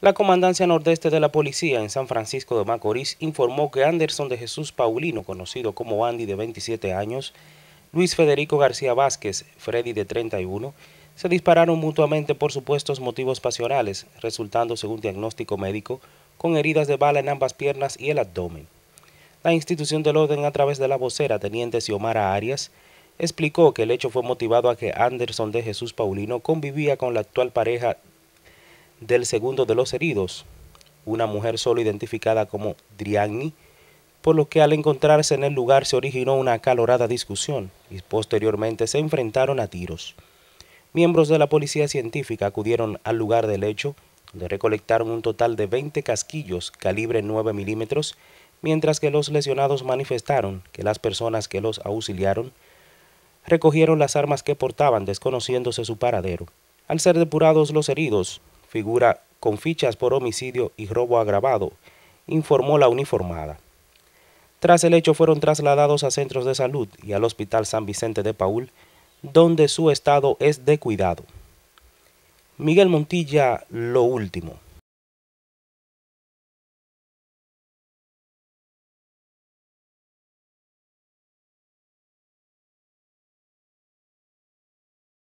La Comandancia Nordeste de la Policía en San Francisco de Macorís informó que Anderson de Jesús Paulino, conocido como Andy de 27 años, Luis Federico García Vázquez, Freddy de 31, se dispararon mutuamente por supuestos motivos pasionales, resultando, según diagnóstico médico, con heridas de bala en ambas piernas y el abdomen. La institución del orden a través de la vocera teniente Xiomara Arias explicó que el hecho fue motivado a que Anderson de Jesús Paulino convivía con la actual pareja del segundo de los heridos, una mujer solo identificada como Driagni, por lo que al encontrarse en el lugar se originó una acalorada discusión y posteriormente se enfrentaron a tiros. Miembros de la policía científica acudieron al lugar del hecho, donde recolectaron un total de 20 casquillos calibre 9 milímetros, mientras que los lesionados manifestaron que las personas que los auxiliaron recogieron las armas que portaban desconociéndose su paradero. Al ser depurados los heridos, figura con fichas por homicidio y robo agravado, informó la uniformada. Tras el hecho fueron trasladados a centros de salud y al Hospital San Vicente de Paul, donde su estado es de cuidado. Miguel Montilla, lo último.